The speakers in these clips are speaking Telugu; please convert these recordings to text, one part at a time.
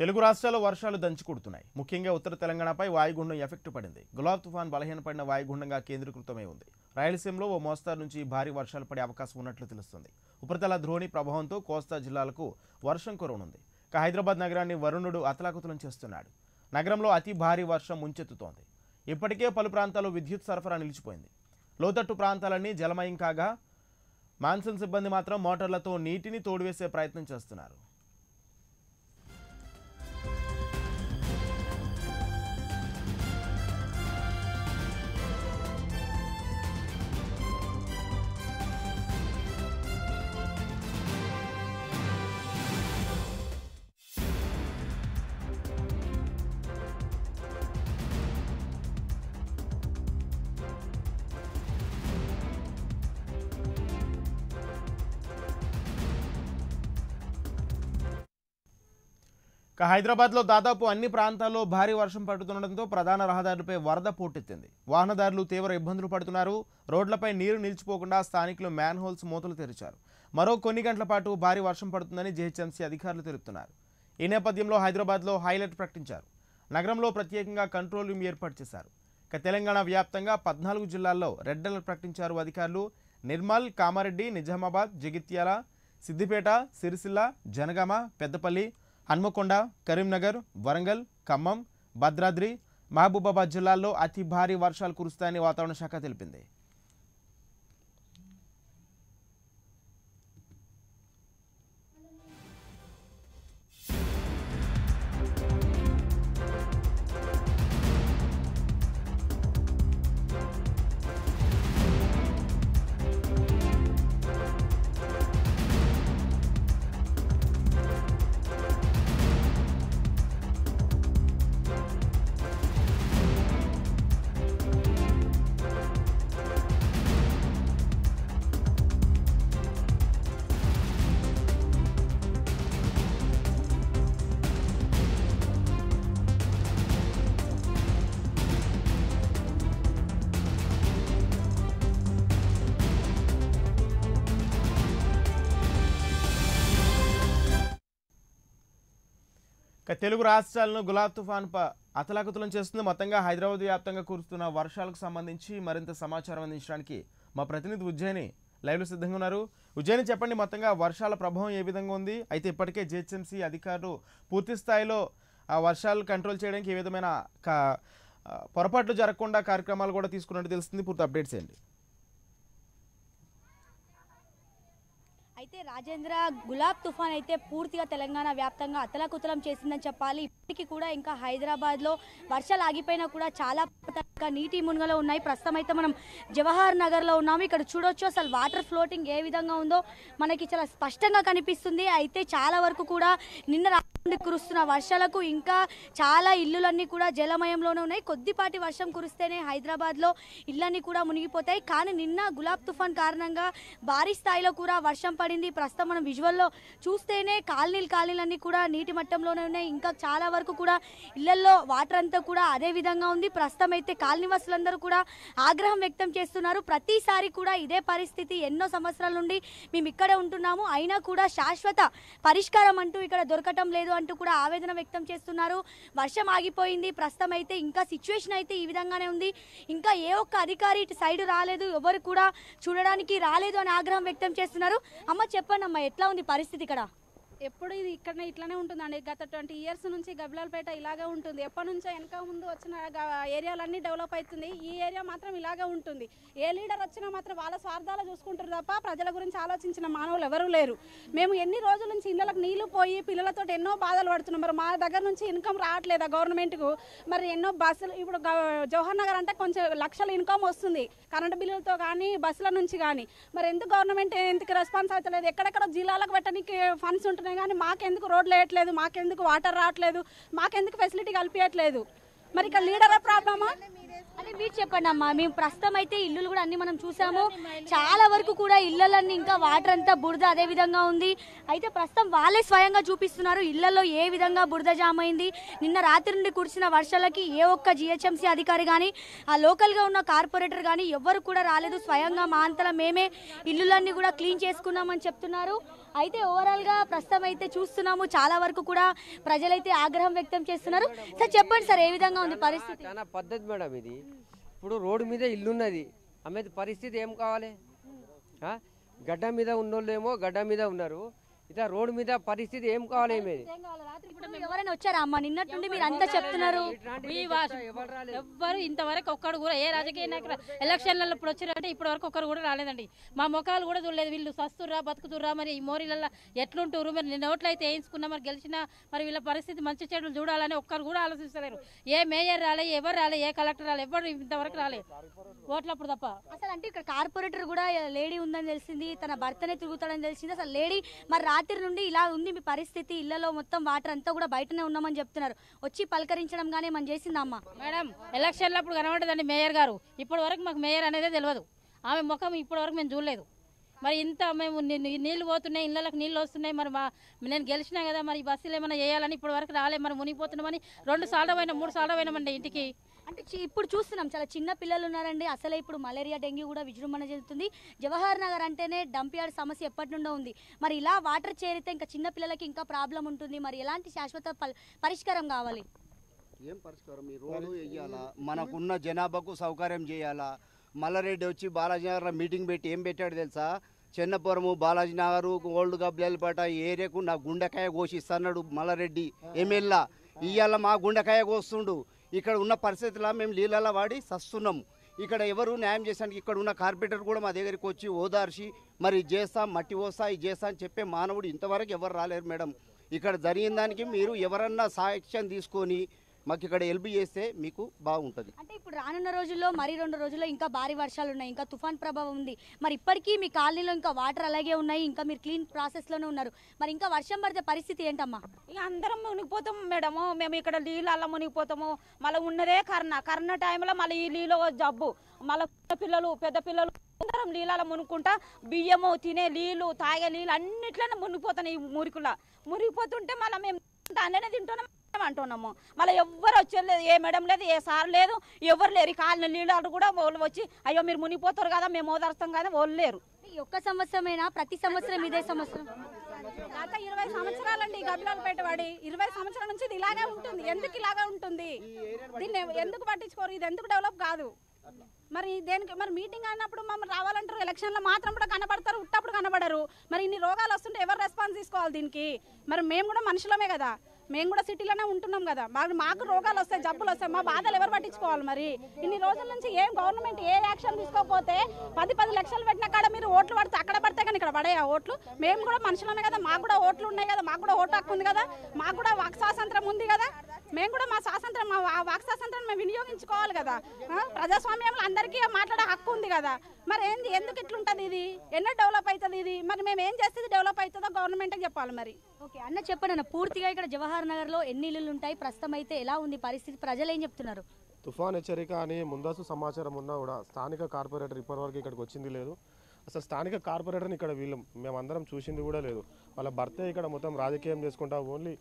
తెలుగు రాష్ట్రాల్లో వర్షాలు దంచుకుడుతున్నాయి ముఖ్యంగా ఉత్తర తెలంగాణపై వాయుగుండం ఎఫెక్ట్ పడింది గులాబ్ తుఫాన్ బలహీనపడిన వాయుగుండంగా కేంద్రీకృతమై ఉంది రాయలసీమలో ఓ మోస్తారు నుంచి భారీ వర్షాలు పడే అవకాశం ఉన్నట్లు తెలుస్తుంది ఉపరితల ధ్రోణి ప్రభావంతో కోస్తా జిల్లాలకు వర్షం కురవనుంది ఇక హైదరాబాద్ నగరాన్ని వరుణుడు అతలాకుతలం చేస్తున్నాడు నగరంలో అతి భారీ వర్షం ముంచెత్తుతోంది ఇప్పటికే పలు ప్రాంతాల్లో విద్యుత్ సరఫరా నిలిచిపోయింది లోతట్టు ప్రాంతాలన్నీ జలమయం కాగా మాన్సూన్ సిబ్బంది మాత్రం మోటార్లతో నీటిని తోడివేసే ప్రయత్నం చేస్తున్నారు హైదరాబాద్లో దాదాపు అన్ని ప్రాంతాల్లో భారీ వర్షం పడుతుండటంతో ప్రధాన రహదారులపై వరద పోటెత్తింది వాహనదారులు తీవ్ర ఇబ్బందులు పడుతున్నారు రోడ్లపై నీరు నిలిచిపోకుండా స్థానికులు మ్యాన్ హోల్స్ మూతలు తెరిచారు మరో కొన్ని గంటల పాటు భారీ వర్షం పడుతుందని జిహెచ్ఎంసీ అధికారులు తెలుపుతున్నారు ఈ నేపథ్యంలో హైదరాబాద్లో హైలైట్ ప్రకటించారు నగరంలో ప్రత్యేకంగా కంట్రోల్ రూమ్ ఏర్పాటు చేశారు ఇక తెలంగాణ వ్యాప్తంగా పద్నాలుగు జిల్లాల్లో రెడ్ అలర్ట్ ప్రకటించారు అధికారులు నిర్మల్ కామారెడ్డి నిజామాబాద్ జగిత్యాల సిద్దిపేట సిరిసిల్ల జనగామ పెద్దపల్లి హన్మకొండ కరీంనగర్ వరంగల్ ఖమ్మం భద్రాద్రి మహబూబాబాద్ జిల్లాల్లో అతి భారీ వర్షాలు కురుస్తాయని వాతావరణ శాఖ తెలిపింది తెలుగు రాష్ట్రాలను గులాబ్ తుఫాన్ అతలాకుతలం చేస్తుంది మొత్తంగా హైదరాబాద్ వ్యాప్తంగా కురుస్తున్న వర్షాలకు సంబంధించి మరింత సమాచారం అందించడానికి మా ప్రతినిధి ఉజ్జయిని లైవ్లో సిద్ధంగా ఉన్నారు ఉజ్జయిని చెప్పండి మొత్తంగా వర్షాల ప్రభావం ఏ విధంగా ఉంది అయితే ఇప్పటికే జిహెచ్ఎంసీ అధికారులు పూర్తి స్థాయిలో ఆ వర్షాలు కంట్రోల్ చేయడానికి ఏ విధమైన పొరపాట్లు జరగకుండా కార్యక్రమాలు కూడా తీసుకున్నట్టు తెలుస్తుంది పూర్తి అప్డేట్స్ ఏంటి అయితే రాజేంద్ర గులాబ్ తుఫాన్ అయితే పూర్తిగా తెలంగాణ వ్యాప్తంగా అతలాకుతలం చేసిందని చెప్పాలి ఇప్పటికీ కూడా ఇంకా హైదరాబాద్లో వర్షాలు ఆగిపోయినా కూడా చాలా నీటి మునుగలో ఉన్నాయి ప్రస్తుతం అయితే మనం జవహర్ నగర్లో ఉన్నాము ఇక్కడ చూడొచ్చు అసలు వాటర్ ఫ్లోటింగ్ ఏ విధంగా ఉందో మనకి చాలా స్పష్టంగా కనిపిస్తుంది అయితే చాలా వరకు కూడా నిన్న రాత్రి కురుస్తున్న వర్షాలకు ఇంకా చాలా ఇల్లులన్నీ కూడా జలమయంలోనే ఉన్నాయి కొద్దిపాటి వర్షం కురిస్తేనే హైదరాబాద్లో ఇళ్ళన్నీ కూడా మునిగిపోతాయి కానీ నిన్న గులాబ్ తుఫాన్ కారణంగా భారీ స్థాయిలో కూడా వర్షం పడింది కాస్త మనం విజువల్లో చూస్తేనే కాలనీలు కాలనీలన్నీ కూడా నీటి మట్టంలోనే ఉన్నాయి ఇంకా చాలా వరకు కూడా ఇళ్లల్లో వాటర్ అంతా కూడా అదే విధంగా ఉంది ప్రస్తుతం అయితే కాలనీవాసులందరూ కూడా ఆగ్రహం వ్యక్తం చేస్తున్నారు ప్రతిసారి కూడా ఇదే పరిస్థితి ఎన్నో సంవత్సరాల నుండి మేము ఇక్కడే ఉంటున్నాము అయినా కూడా శాశ్వత పరిష్కారం అంటూ ఇక్కడ దొరకటం లేదు అంటూ కూడా ఆవేదన వ్యక్తం చేస్తున్నారు వర్షం ఆగిపోయింది ప్రస్తుతం అయితే ఇంకా సిచ్యువేషన్ అయితే ఈ విధంగానే ఉంది ఇంకా ఏ ఒక్క అధికారి ఇటు సైడ్ రాలేదు ఎవరు కూడా చూడడానికి రాలేదు అని ఆగ్రహం వ్యక్తం చేస్తున్నారు అమ్మ చెప్పండి చెప్పండి ఎట్లా ఉంది పరిస్థితి ఇక్కడ ఎప్పుడు ఇది ఇక్కడనే ఇట్లానే ఉంటుందండి గత ట్వంటీ ఇయర్స్ నుంచి గబిలాలపేట ఇలాగే ఉంటుంది ఎప్పటి నుంచో వెనక ముందు వచ్చిన ఏరియాలన్నీ డెవలప్ అవుతుంది ఈ ఏరియా మాత్రం ఇలాగే ఉంటుంది ఏ లీడర్ వచ్చినా మాత్రం వాళ్ళ స్వార్థాలు చూసుకుంటారు తప్ప ప్రజల గురించి ఆలోచించిన మానవులు ఎవరూ లేరు మేము ఎన్ని రోజుల నుంచి ఇళ్ళకి నీళ్లు పోయి పిల్లలతో ఎన్నో బాధలు పడుతున్నాం మరి మా దగ్గర నుంచి ఇన్కమ్ ఆ గవర్నమెంట్కు మరి ఎన్నో బస్సులు ఇప్పుడు జవహర్ నగర్ అంటే కొంచెం లక్షల ఇన్కమ్ వస్తుంది కరెంటు బిల్లులతో కానీ బస్సుల నుంచి కానీ మరి ఎందుకు గవర్నమెంట్ ఎందుకు రెస్పాన్స్ అవుతలేదు ఎక్కడెక్కడ జిల్లాలకు పెట్టడానికి ఫండ్స్ ఉంటున్నాయి వస్తున్నాయి కానీ మాకెందుకు రోడ్లు వేయట్లేదు మాకెందుకు వాటర్ రావట్లేదు మాకెందుకు ఫెసిలిటీ కల్పించట్లేదు మరి ఇక్కడ లీడర్ ప్రాబ్లమా అంటే మీరు చెప్పండి అమ్మా మేము ప్రస్తుతం అయితే ఇల్లులు కూడా అన్ని మనం చూసాము చాలా వరకు కూడా ఇళ్ళలన్నీ ఇంకా వాటర్ అంతా బురద అదే విధంగా ఉంది అయితే ప్రస్తుతం వాళ్ళే స్వయంగా చూపిస్తున్నారు ఇళ్లలో ఏ విధంగా బురద జామైంది అయింది నిన్న రాత్రి నుండి కురిసిన వర్షాలకి ఏ ఒక్క జిహెచ్ఎంసీ అధికారి కానీ ఆ లోకల్గా ఉన్న కార్పొరేటర్ కానీ ఎవ్వరు కూడా రాలేదు స్వయంగా మా అంతలా మేమే ఇల్లులన్నీ కూడా క్లీన్ చేసుకున్నామని చెప్తున్నారు అయితే ఓవరాల్గా ప్రస్తుతం అయితే చూస్తున్నాము చాలా వరకు కూడా ప్రజలైతే ఆగ్రహం వ్యక్తం చేస్తున్నారు సార్ చెప్పండి సార్ ఏ విధంగా ఉంది పరిస్థితి పద్ధతి మేడం ఉన్నది ఇప్పుడు రోడ్డు మీద ఇల్లున్నది ఆమె పరిస్థితి ఏం కావాలి గడ్డ మీద ఉన్నోళ్ళేమో గడ్డ మీద ఉన్నారు ఇట్లా రోడ్డు మీద పరిస్థితి ఏం కావాలి ఏమేది ఎవరైనా వచ్చారా అమ్మ నిన్నట్టుండి మీరు అంతా చెప్తున్నారు ఎవ్వరు ఇంతవరకు ఒక్కడు కూడా ఏ రాజకీయ నాయకులు ఎలక్షన్లలో ఇప్పుడు వచ్చారంటే ఇప్పటి వరకు ఒక్కరు కూడా రాలేదండి మా ముఖాలు కూడా చూడలేదు వీళ్ళు సస్తుర్రా బతుకుతుర్రా మరి ఈ మోరీలలో ఎట్లుంటారు మరి నేను ఓట్లు అయితే వేయించుకున్నా మరి గెలిచినా మరి వీళ్ళ పరిస్థితి మంచి చెట్లు చూడాలని ఒక్కరు కూడా ఆలోచిస్తలేరు ఏ మేయర్ రాలే ఎవరు రాలే ఏ కలెక్టర్ రాలే ఎవరు ఇంతవరకు రాలే ఓట్లప్పుడు తప్ప అసలు అంటే ఇక్కడ కార్పొరేటర్ కూడా లేడీ ఉందని తెలిసింది తన భర్తనే తిరుగుతాడని తెలిసింది అసలు లేడీ మరి రాత్రి నుండి ఇలా ఉంది మీ పరిస్థితి ఇళ్లలో మొత్తం వాటర్ అంతా కూడా బయటనే ఉన్నామని చెప్తున్నారు వచ్చి పలకరించడం గానే మనం చేసిందమ్మా మేడం అప్పుడు కనబడదండి మేయర్ గారు ఇప్పటి వరకు మాకు మేయర్ అనేది తెలియదు ఆమె ముఖం ఇప్పటి వరకు మేము చూడలేదు మరి ఇంత మేము నీళ్ళు పోతున్నాయి ఇళ్ళకి నీళ్ళు వస్తున్నాయి మరి మా నేను గెలిచినా కదా మరి బస్సులు ఏమైనా చేయాలని ఇప్పటి వరకు రాలేదు మరి మునిగిపోతున్నామని రెండు సార్లు పోయినా మూడు సార్లు పోయినామండి ఇంటికి అంటే ఇప్పుడు చూస్తున్నాం చాలా చిన్న పిల్లలు ఉన్నారండి అసలే ఇప్పుడు మలేరియా డెంగ్యూ కూడా విజృంభణ చెందుతుంది జవహర్ నగర్ అంటేనే డంప్ యార్డ్ సమస్య ఎప్పటి నుండో ఉంది మరి ఇలా వాటర్ చేరితే ఇంకా చిన్న పిల్లలకి ఇంకా ప్రాబ్లం ఉంటుంది మరి ఎలాంటి శాశ్వత పరిష్కారం కావాలి ఏం పరిష్కారం ఈ రోడ్డు వేయాలా మనకున్న జనాభాకు సౌకర్యం చేయాలా మల్లారెడ్డి వచ్చి బాలాజీ నగర్ మీటింగ్ పెట్టి ఏం పెట్టాడు తెలుసా చెన్నపురము బాలాజీ నగర్ ఓల్డ్ గబ్బేలపేట ఏరియాకు నా గుండెకాయ కోసిస్తాడు మల్లారెడ్డి ఎమ్మెల్యే ఇవాళ మా గుండెకాయ కోస్తుండు ఇక్కడ ఉన్న పరిస్థితుల్లో మేము నీళ్ళలా వాడి సస్తున్నాము ఇక్కడ ఎవరు న్యాయం చేసానికి ఇక్కడ ఉన్న కార్పెంటర్ కూడా మా దగ్గరికి వచ్చి ఓదార్చి మరి ఇది చేస్తాం మట్టి పోస్తా ఇది చేస్తా అని చెప్పే మానవుడు ఇంతవరకు ఎవరు రాలేరు మేడం ఇక్కడ జరిగిన దానికి మీరు ఎవరన్నా సాక్ష్యం తీసుకొని మాకు ఇక్కడ హెల్ప్ చేస్తే మీకు బాగుంటుంది అంటే ఇప్పుడు రానున్న రోజుల్లో మరి రెండు రోజుల్లో ఇంకా భారీ వర్షాలు ఉన్నాయి ఇంకా తుఫాన్ ప్రభావం ఉంది మరి ఇప్పటికీ మీ కాలనీలో ఇంకా వాటర్ అలాగే ఉన్నాయి ఇంకా మీరు క్లీన్ ప్రాసెస్లోనే ఉన్నారు మరి ఇంకా వర్షం పడితే పరిస్థితి ఏంటమ్మా ఇక అందరం మునిగిపోతాము మేడము మేము ఇక్కడ నీళ్ళల్లో మునిగిపోతాము మళ్ళీ ఉన్నదే కర్ణ కర్ణ టైంలో మళ్ళీ ఈ నీళ్ళు జబ్బు మళ్ళీ పిల్లలు పెద్ద పిల్లలు అందరం నీళ్ళ మునుక్కుంటా బియ్యము తినే నీళ్ళు తాగే నీళ్ళు అన్నిట్లనే మునిగిపోతున్నాయి మురికుల మురిగిపోతుంటే మళ్ళీ మేము దాన్నే తింటున్నాం అంటున్నాము మళ్ళీ ఎవ్వరు వచ్చలేదు ఏ మేడం లేదు ఏ సార్ లేదు ఎవరు లేరు కాలిన నీళ్ళు కూడా వాళ్ళు వచ్చి అయ్యో మీరు మునిగిపోతారు కదా మేము ఓదార్స్తాం కదా వాళ్ళు లేరు ఒక్క సంవత్సరమేనా ప్రతి సంవత్సరం ఇదే సంవత్సరం గత ఇరవై సంవత్సరాలండి గబిలాలు పెట్టబడి ఇరవై సంవత్సరాల నుంచి ఇది ఇలాగే ఉంటుంది ఎందుకు ఇలాగే ఉంటుంది దీన్ని ఎందుకు పట్టించుకోరు ఇది ఎందుకు డెవలప్ కాదు మరి దేనికి మరి మీటింగ్ అన్నప్పుడు మమ్మల్ని రావాలంటారు ఎలక్షన్లో మాత్రం కూడా కనబడతారు ఉట్టప్పుడు కనబడరు మరి ఇన్ని రోగాలు వస్తుంటే ఎవరు రెస్పాన్స్ తీసుకోవాలి దీనికి మరి మేము కూడా మనుషులమే కదా మేము కూడా సిటీలోనే ఉంటున్నాం కదా మాకు మాకు రోగాలు వస్తాయి జబ్బులు వస్తాయి మా బాధలు ఎవరు పట్టించుకోవాలి మరి ఇన్ని రోజుల నుంచి ఏం గవర్నమెంట్ ఏ యాక్షన్ తీసుకోకపోతే పది పది లక్షలు పెట్టిన కాడ మీరు ఓట్లు పడితే అక్కడ పడితే కానీ ఇక్కడ పడేయా ఓట్లు మేము కూడా మనుషులమే కదా మాకు కూడా ఓట్లు ఉన్నాయి కదా మాకు కూడా ఓటు హక్కు ఉంది కదా మాకు కూడా వాక్ స్వాతంత్రం ఉంది కదా మేము కూడా మా స్వాతంత్రం మా వాక్ స్వాతంత్రం మేము వినియోగించుకోవాలి కదా ప్రజాస్వామ్యంలో అందరికీ మాట్లాడే హక్కు ఉంది కదా మరి ఏంది ఎందుకు ఇట్లుంటుంది ఇది ఎన్నో డెవలప్ అవుతుంది ఇది మరి మేము ఏం చేస్తే డెవలప్ అవుతుందో అని చెప్పాలి మరి ఓకే అన్న చెప్పండి అన్న పూర్తిగా ఇక్కడ జవహర్ నగర్లో ఎన్ని ఇళ్ళు ఉంటాయి ప్రస్తుతం అయితే ఎలా ఉంది పరిస్థితి ప్రజలు ఏం చెప్తున్నారు తుఫాన్ హెచ్చరిక అని ముందస్తు సమాచారం ఉన్నా కూడా స్థానిక కార్పొరేటర్ ఇప్పటివరకు ఇక్కడికి వచ్చింది లేదు అసలు స్థానిక కార్పొరేటర్ని ఇక్కడ వీళ్ళం మేమందరం చూసింది కూడా లేదు వాళ్ళ భర్తే ఇక్కడ మొత్తం రాజకీయం చేసుకుంటా ఓన్లీ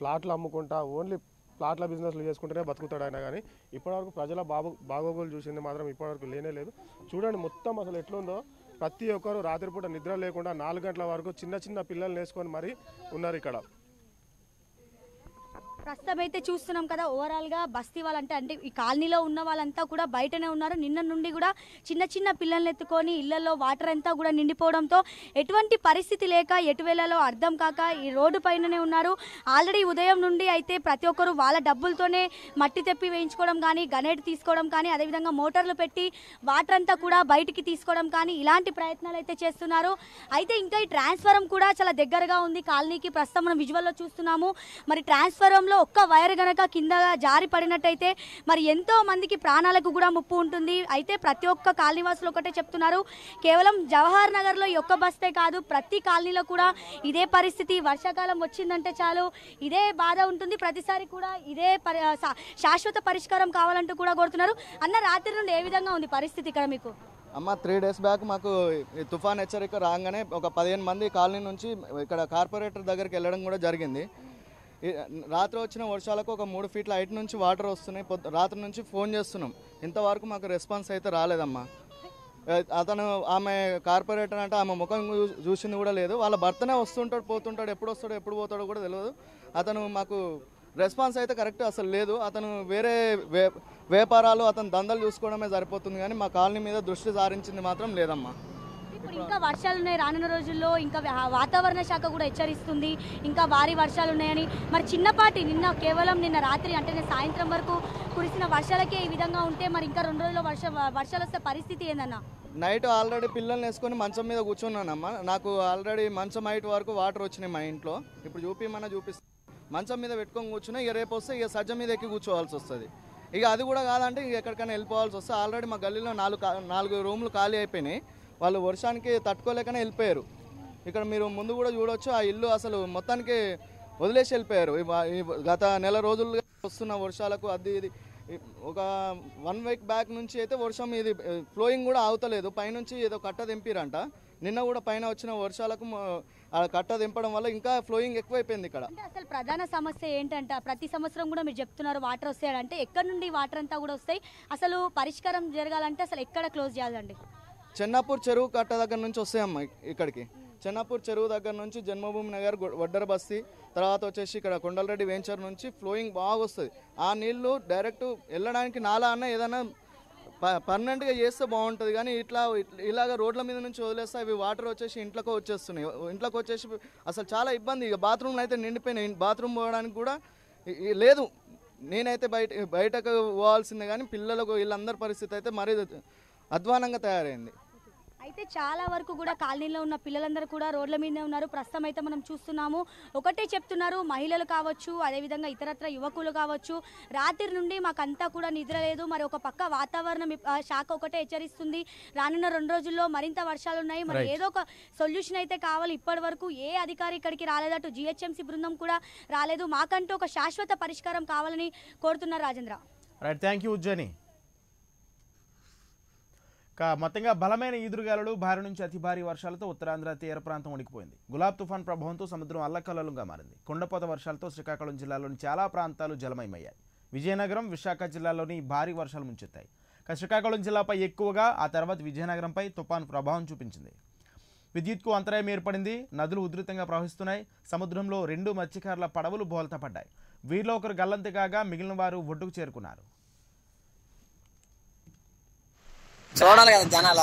ఫ్లాట్లు అమ్ముకుంటా ఓన్లీ ప్లాట్ల బిజినెస్లు చేసుకుంటేనే బతుకుతాడు ఆయన కానీ ఇప్పటివరకు ప్రజల బాబు బాగోగులు చూసింది మాత్రం ఇప్పటివరకు లేనే లేదు చూడండి మొత్తం అసలు ఎట్లుందో ప్రతి ఒక్కరు రాత్రిపూట నిద్ర లేకుండా నాలుగు గంటల వరకు చిన్న చిన్న పిల్లల్ని వేసుకొని మరీ ఉన్నారు ఇక్కడ ప్రస్తుతం అయితే చూస్తున్నాం కదా ఓవరాల్ గా బస్తీ వాళ్ళంటే అంటే ఈ కాలనీలో ఉన్న వాళ్ళంతా కూడా బయటనే ఉన్నారు నిన్న నుండి కూడా చిన్న చిన్న పిల్లల్ని ఎత్తుకొని ఇళ్లలో వాటర్ అంతా కూడా నిండిపోవడంతో ఎటువంటి పరిస్థితి లేక ఎటువేళలో అర్థం కాక ఈ రోడ్డు పైననే ఉన్నారు ఆల్రెడీ ఉదయం నుండి అయితే ప్రతి ఒక్కరు వాళ్ళ డబ్బులతోనే మట్టి తెప్పి వేయించుకోవడం కానీ గనేట్ తీసుకోవడం కానీ అదేవిధంగా మోటార్లు పెట్టి వాటర్ అంతా కూడా బయటికి తీసుకోవడం కానీ ఇలాంటి ప్రయత్నాలు అయితే చేస్తున్నారు అయితే ఇంకా ఈ ట్రాన్స్ఫారం కూడా చాలా దగ్గరగా ఉంది కాలనీకి ప్రస్తుతం మనం విజువల్లో చూస్తున్నాము మరి ట్రాన్స్ఫారం సందర్భంలో ఒక్క వైర్ గనక కింద జారి పడినట్టయితే మరి ఎంతో మందికి ప్రాణాలకు కూడా ముప్పు ఉంటుంది అయితే ప్రతి ఒక్క కాలనీవాసులు ఒకటే చెప్తున్నారు కేవలం జవహర్ నగర్లో లో ఒక్క బస్తే కాదు ప్రతి కాలనీలో కూడా ఇదే పరిస్థితి వర్షాకాలం వచ్చిందంటే చాలు ఇదే బాధ ఉంటుంది ప్రతిసారి కూడా ఇదే శాశ్వత పరిష్కారం కావాలంటూ కూడా కోరుతున్నారు అన్న రాత్రి నుండి ఏ విధంగా ఉంది పరిస్థితి ఇక్కడ మీకు అమ్మ త్రీ డేస్ బ్యాక్ మాకు తుఫాన్ హెచ్చరిక రాగానే ఒక పదిహేను మంది కాలనీ నుంచి ఇక్కడ కార్పొరేటర్ దగ్గరికి వెళ్ళడం కూడా జరిగింది రాత్రి వచ్చిన వర్షాలకు ఒక మూడు ఫీట్ల హైట్ నుంచి వాటర్ వస్తున్నాయి రాత్రి నుంచి ఫోన్ చేస్తున్నాం ఇంతవరకు మాకు రెస్పాన్స్ అయితే రాలేదమ్మా అతను ఆమె కార్పొరేటర్ అంటే ఆమె ముఖం చూసింది కూడా లేదు వాళ్ళ భర్తనే వస్తుంటాడు పోతుంటాడు ఎప్పుడు వస్తాడో ఎప్పుడు పోతాడో కూడా తెలియదు అతను మాకు రెస్పాన్స్ అయితే కరెక్ట్ అసలు లేదు అతను వేరే వ్యాపారాలు అతను దందలు చూసుకోవడమే సరిపోతుంది కానీ మా కాలనీ మీద దృష్టి సారించింది మాత్రం లేదమ్మా ఇప్పుడు ఇంకా వర్షాలు ఉన్నాయి రానున్న రోజుల్లో ఇంకా వాతావరణ శాఖ కూడా హెచ్చరిస్తుంది ఇంకా భారీ వర్షాలు ఉన్నాయని మరి చిన్నపాటి నిన్న కేవలం నిన్న రాత్రి అంటే సాయంత్రం వరకు కురిసిన వర్షాలకే ఈ విధంగా ఉంటే మరి ఇంకా రెండు రోజుల్లో వర్ష వర్షాలు వస్తే పరిస్థితి ఏందన్నా నైట్ ఆల్రెడీ పిల్లల్ని వేసుకొని మంచం మీద కూర్చున్నానమ్మా నాకు ఆల్రెడీ మంచం హైట్ వరకు వాటర్ వచ్చినాయి మా ఇంట్లో ఇప్పుడు చూపిమన్నా చూపిస్తాను మంచం మీద పెట్టుకొని కూర్చున్నా ఇక రేపు వస్తే ఇక సజ్జ మీద ఎక్కి కూర్చోవాల్సి వస్తుంది ఇక అది కూడా కాదంటే ఇక ఎక్కడికైనా వెళ్ళిపోవాల్సి వస్తే ఆల్రెడీ మా గల్లీలో నాలుగు నాలుగు రూమ్లు ఖాళీ అయిపోయినాయి వాళ్ళు వర్షానికి తట్టుకోలేకనే వెళ్ళిపోయారు ఇక్కడ మీరు ముందు కూడా చూడవచ్చు ఆ ఇల్లు అసలు మొత్తానికి వదిలేసి వెళ్ళిపోయారు గత నెల రోజులుగా వస్తున్న వర్షాలకు అది ఇది ఒక వన్ వీక్ బ్యాక్ నుంచి అయితే వర్షం ఇది ఫ్లోయింగ్ కూడా అవుతలేదు పైనుంచి ఏదో కట్ట దింపిరంట నిన్న కూడా పైన వచ్చిన వర్షాలకు కట్ట దింపడం వల్ల ఇంకా ఫ్లోయింగ్ ఎక్కువైపోయింది ఇక్కడ అసలు ప్రధాన సమస్య ఏంటంటే ప్రతి సంవత్సరం కూడా మీరు చెప్తున్నారు వాటర్ వస్తాయంటే ఎక్కడ నుండి వాటర్ అంతా కూడా వస్తాయి అసలు పరిష్కారం జరగాలంటే అసలు ఎక్కడ క్లోజ్ చేయాలండి చెన్నాపూర్ చెరువు కట్ట దగ్గర నుంచి అమ్మ ఇక్కడికి చెన్నాపూర్ చెరువు దగ్గర నుంచి జన్మభూమి నగర్ వడ్డర బస్తీ తర్వాత వచ్చేసి ఇక్కడ కొండలరెడ్డి వెంచర్ నుంచి ఫ్లోయింగ్ బాగా వస్తుంది ఆ నీళ్లు డైరెక్ట్ వెళ్ళడానికి నాలా అన్న ఏదైనా పర్మనెంట్గా చేస్తే బాగుంటుంది కానీ ఇట్లా ఇలాగ రోడ్ల మీద నుంచి వదిలేస్తే అవి వాటర్ వచ్చేసి ఇంట్లోకి వచ్చేస్తున్నాయి ఇంట్లోకి వచ్చేసి అసలు చాలా ఇబ్బంది ఇక బాత్రూమ్లు అయితే నిండిపోయినాయి బాత్రూమ్ పోవడానికి కూడా లేదు నేనైతే బయట బయటకు పోవాల్సిందే కానీ పిల్లలకు వీళ్ళందరి పరిస్థితి అయితే మరీ అధ్వానంగా తయారైంది అయితే చాలా వరకు కూడా కాలనీలో ఉన్న పిల్లలందరూ కూడా రోడ్ల మీదనే ఉన్నారు ప్రస్తుతం అయితే మనం చూస్తున్నాము ఒకటే చెప్తున్నారు మహిళలు కావచ్చు అదేవిధంగా ఇతరత్ర యువకులు కావచ్చు రాత్రి నుండి మాకంతా కూడా నిద్ర లేదు మరి ఒక పక్క వాతావరణం శాఖ ఒకటే హెచ్చరిస్తుంది రానున్న రెండు రోజుల్లో మరింత వర్షాలు ఉన్నాయి మరి ఏదో ఒక సొల్యూషన్ అయితే కావాలి ఇప్పటి వరకు ఏ అధికారి ఇక్కడికి రాలేదు అటు జిహెచ్ఎంసీ బృందం కూడా రాలేదు మాకంటూ ఒక శాశ్వత పరిష్కారం కావాలని కోరుతున్నారు రాజేంద్ర థ్యాంక్ యూ ఉజ్జని మొత్తంగా బలమైన ఈదురుగాలులు భారీ నుంచి అతి భారీ వర్షాలతో ఉత్తరాంధ్ర తీర ప్రాంతం ఉనికిపోయింది గులాబ్ తుఫాన్ ప్రభావంతో సముద్రం అల్లకల్లలుగా మారింది కొండపోత వర్షాలతో శ్రీకాకుళం జిల్లాలోని చాలా ప్రాంతాలు జలమయమయ్యాయి విజయనగరం విశాఖ జిల్లాలోని భారీ వర్షాలు ముంచెత్తాయి శ్రీకాకుళం జిల్లాపై ఎక్కువగా ఆ తర్వాత విజయనగరంపై తుఫాన్ ప్రభావం చూపించింది విద్యుత్కు అంతరాయం ఏర్పడింది నదులు ఉధృతంగా ప్రవహిస్తున్నాయి సముద్రంలో రెండు మత్స్యకారుల పడవలు బోల్తపడ్డాయి వీరిలో ఒకరు గల్లంతి కాగా మిగిలిన వారు ఒడ్డుకు చేరుకున్నారు చూడాలి కదా జనాల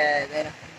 ఏ